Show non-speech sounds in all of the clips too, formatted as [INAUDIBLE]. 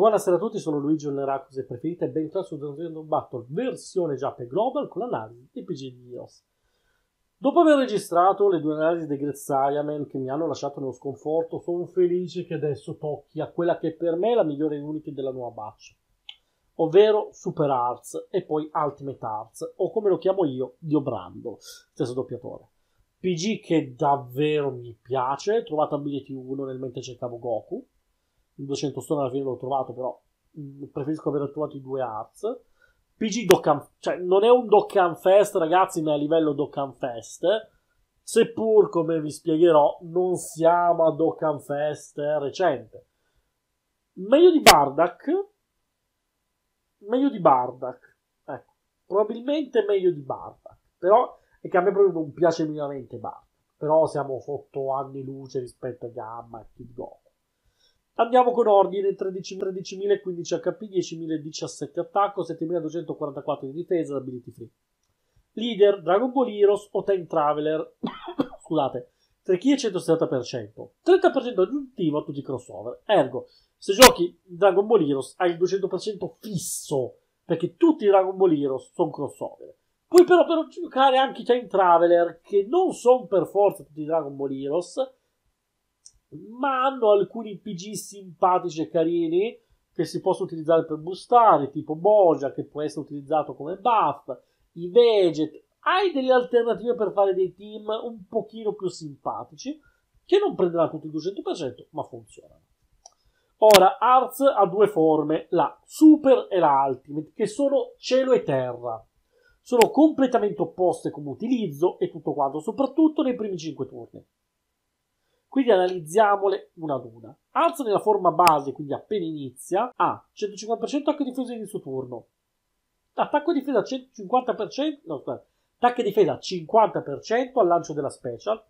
Buonasera a tutti, sono Luigi Onneracus e preferite e bentornati su Dungeon Battle versione Japan Global con l'analisi di PG di IOS. Dopo aver registrato le due analisi di Great Saiyaman che mi hanno lasciato nello sconforto, sono felice che adesso tocchi a quella che per me è la migliore unity della nuova batch, ovvero Super Arts e poi Ultimate Arts, o come lo chiamo io, Dio Brando, stesso doppiatore. PG che davvero mi piace, trovata a biglietti 1 nel mentre cercavo Goku, il 200 stone alla fine l'ho trovato, però mm, preferisco aver trovato i due arts. PG Dokkan, cioè non è un Dokkan Fest, ragazzi, ma è a livello Dokkan Fest. Seppur, come vi spiegherò, non siamo a Dokkan Fest recente. Meglio di Bardak? Meglio di Bardak. Ecco, probabilmente meglio di Bardak. Però è che a me proprio non piace minimamente Bardak. Però siamo sotto anni luce rispetto a Gamma e Kid Goku. Andiamo con ordine, 13.015 HP, 10.017 attacco, 7.244 di difesa, ability free. Leader, Dragon Ball Heroes o Time Traveler, [COUGHS] scusate, 3 Trichie 170%, 30% aggiuntivo a tutti i crossover. Ergo, se giochi Dragon Ball Heroes hai il 200% fisso, perché tutti i Dragon Ball Heroes sono crossover. Puoi però per giocare anche i Time Traveler, che non sono per forza tutti i Dragon Ball Heroes, ma hanno alcuni PG simpatici e carini che si possono utilizzare per boostare, tipo Boja che può essere utilizzato come buff, i Veget, hai delle alternative per fare dei team un pochino più simpatici che non prenderà tutto il 200% ma funzionano. Ora, Arts ha due forme, la Super e la Ultimate, che sono cielo e terra. Sono completamente opposte come utilizzo e tutto quanto, soprattutto nei primi 5 turni quindi analizziamole una ad una. Alza nella forma base, quindi appena inizia, a 150% attacco e difesa in suo turno, attacco e difesa 50%, no, attacco e difesa 50% al lancio della special,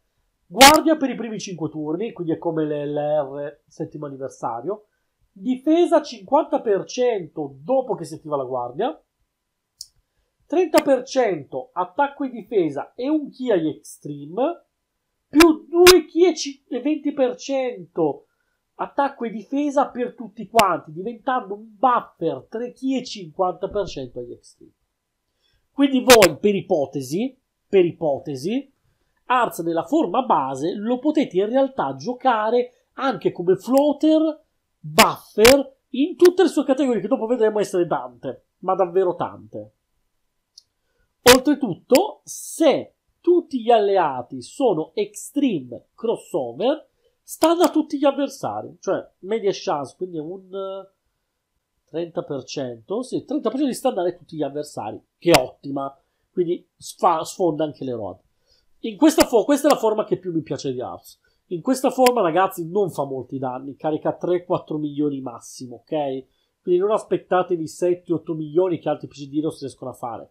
guardia per i primi 5 turni, quindi è come l'LR settimo anniversario, difesa 50% dopo che si attiva la guardia, 30% attacco e difesa e un Kiai Extreme, più 2,20% attacco e difesa per tutti quanti, diventando un buffer 3,50% agli extreme. Quindi voi, per ipotesi, per ipotesi, Arz nella forma base lo potete in realtà giocare anche come floater, buffer, in tutte le sue categorie che dopo vedremo essere tante, ma davvero tante. Oltretutto, se tutti gli alleati sono extreme crossover, stanno a tutti gli avversari, cioè media chance, quindi è un 30%, eh, sì, 30% di standare a tutti gli avversari, che è ottima, quindi sfa, sfonda anche le rod. In questa, fo- questa è la forma che più mi piace di House. In questa forma, ragazzi, non fa molti danni, carica 3-4 milioni massimo, ok? Quindi non aspettatevi 7-8 milioni che altri PC di si riescono a fare.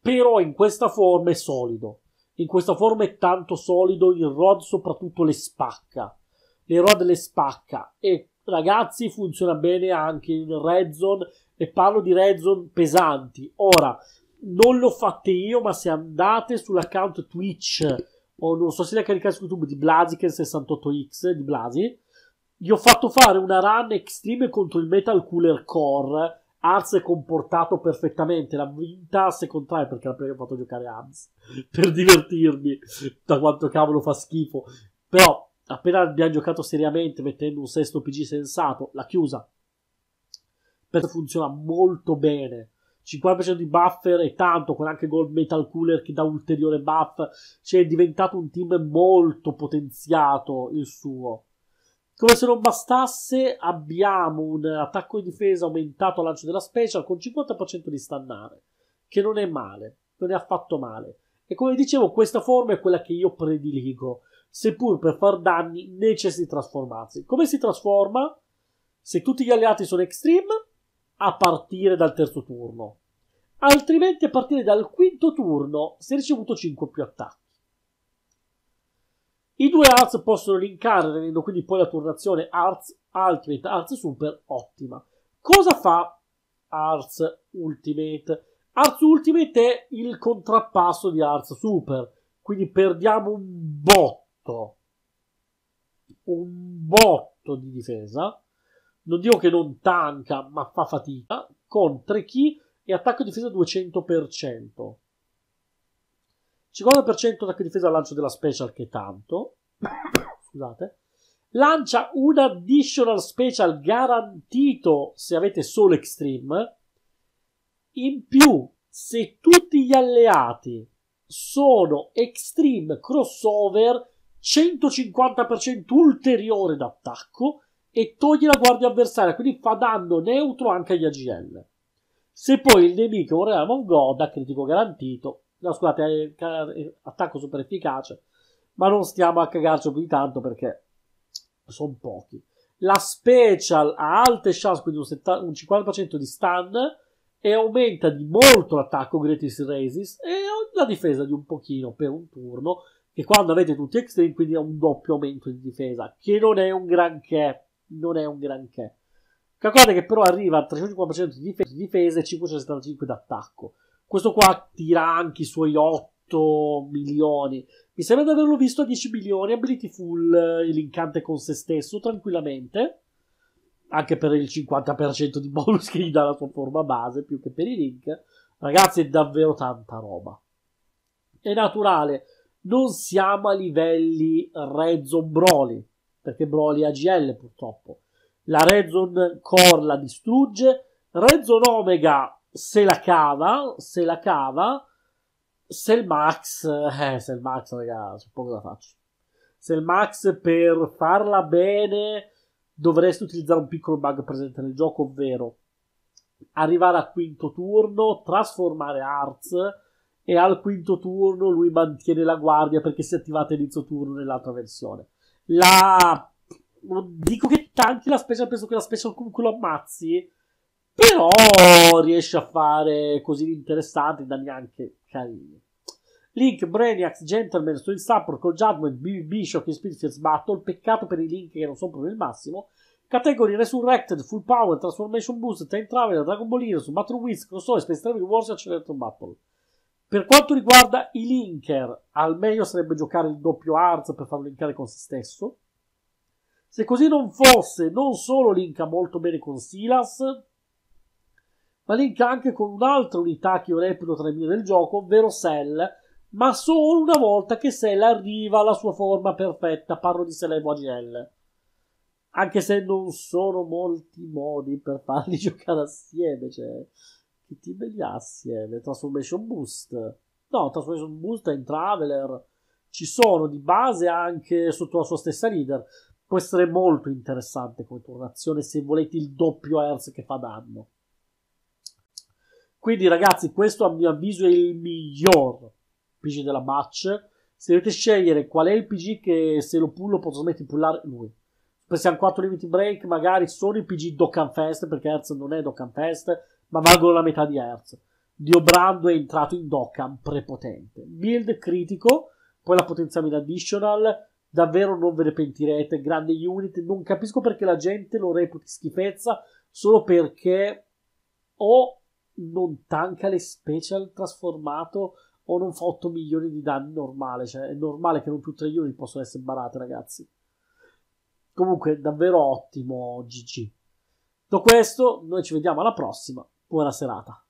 Però in questa forma è solido, in questa forma è tanto solido, il rod soprattutto le spacca. Le rod le spacca e ragazzi funziona bene anche in red zone e parlo di red zone pesanti. Ora, non l'ho fatte io, ma se andate sull'account Twitch o non so se la caricate su YouTube di Blasi che è il 68X di Blasi, gli ho fatto fare una run extreme contro il Metal Cooler Core Arz è comportato perfettamente. La vinta se contrae perché la prima ho fatto giocare Arz [LAUGHS] per divertirmi da quanto cavolo fa schifo. Però appena abbiamo giocato seriamente mettendo un sesto PG sensato, l'ha chiusa. Perché funziona molto bene. 50% di buffer e tanto, con anche Gold Metal Cooler che dà ulteriore buff. Cioè è diventato un team molto potenziato il suo. Come se non bastasse, abbiamo un attacco di difesa aumentato al lancio della special con 50% di stannare, che non è male, non è affatto male. E come dicevo, questa forma è quella che io prediligo, seppur per far danni necessiti trasformarsi. Come si trasforma? Se tutti gli alleati sono extreme, a partire dal terzo turno. Altrimenti a partire dal quinto turno, se ricevuto 5 più attacchi. I due arts possono linkare, rendendo quindi poi la turnazione arts Ultimate, arts super ottima. Cosa fa arts Ultimate? Arts Ultimate è il contrappasso di arts super, quindi perdiamo un botto, un botto di difesa. Non dico che non tanca, ma fa fatica, con 3 key e attacco e difesa 200%. 50% attacco difesa al lancio della special che è tanto. [COUGHS] Scusate. Lancia un additional special garantito se avete solo extreme. In più, se tutti gli alleati sono extreme crossover, 150% ulteriore d'attacco e toglie la guardia avversaria, quindi fa danno neutro anche agli AGL. Se poi il nemico è un Realm of God critico garantito, no scusate, eh, eh, attacco super efficace, ma non stiamo a cagarci più di tanto perché sono pochi. La special ha alte chance, quindi un, 70, un 50% di stun e aumenta di molto l'attacco Greatest Raises e la difesa di un pochino per un turno che quando avete tutti extreme quindi ha un doppio aumento di difesa che non è un granché non è un granché calcolate che però arriva a 350% di difesa, e 575 d'attacco questo qua tira anche i suoi 8 milioni. Mi sembra di averlo visto a 10 milioni. Ability full, eh, linkante con se stesso, tranquillamente. Anche per il 50% di bonus che gli dà la sua forma base, più che per i link. Ragazzi, è davvero tanta roba. È naturale. Non siamo a livelli Red Broly, perché Broly è AGL purtroppo. La Red Core la distrugge. Red Omega se la cava, se la cava, se il Max, eh, se il Max, raga, poco da farci. Se il Max per farla bene dovresti utilizzare un piccolo bug presente nel gioco, ovvero arrivare al quinto turno, trasformare Arts e al quinto turno lui mantiene la guardia perché si è attivata inizio turno nell'altra versione. La... dico che tanti la special, penso che la special comunque lo ammazzi, però riesce a fare così interessanti da neanche carini. Link, Brainiacs, Gentleman, Soul Sapper, Col Judgment, BB Bishop, Spirits Battle, peccato per i link che non sono proprio il massimo, Category Resurrected, Full Power, Transformation Boost, Time Traveler, Dragon Ball Heroes, Battle Wins, Console, Space Travel Wars, e Accelerator Battle. Per quanto riguarda i linker, al meglio sarebbe giocare il doppio Arts per farlo linkare con se stesso. Se così non fosse, non solo linka molto bene con Silas, ma link anche con un'altra unità che io reputo tra i miei del gioco, ovvero Cell, ma solo una volta che Cell arriva alla sua forma perfetta, parlo di Cell AGL. Anche se non sono molti modi per farli [LAUGHS] giocare assieme, cioè che ti belli assieme, Transformation Boost. No, Transformation Boost è in Traveler, ci sono di base anche sotto la sua stessa leader. Può essere molto interessante come turnazione se volete il doppio Earth che fa danno. Quindi, ragazzi, questo a mio avviso è il miglior PG della match. Se dovete scegliere qual è il PG che se lo pullo posso smettere di pullare lui. Pensiamo 4 limit break, magari sono i PG Dokkan Fest, perché Herz non è Dokkan Fest, ma valgono la metà di Herz. Dio Brando è entrato in Dokkan prepotente. Build critico, poi la potenziamina additional, davvero non ve ne pentirete, grande unit, non capisco perché la gente lo reputi schifezza, solo perché o non tanca le special trasformato o non fa 8 milioni di danni normale, cioè è normale che non tutte le unit possono essere barate ragazzi. Comunque davvero ottimo GG. Detto questo, noi ci vediamo alla prossima. Buona serata.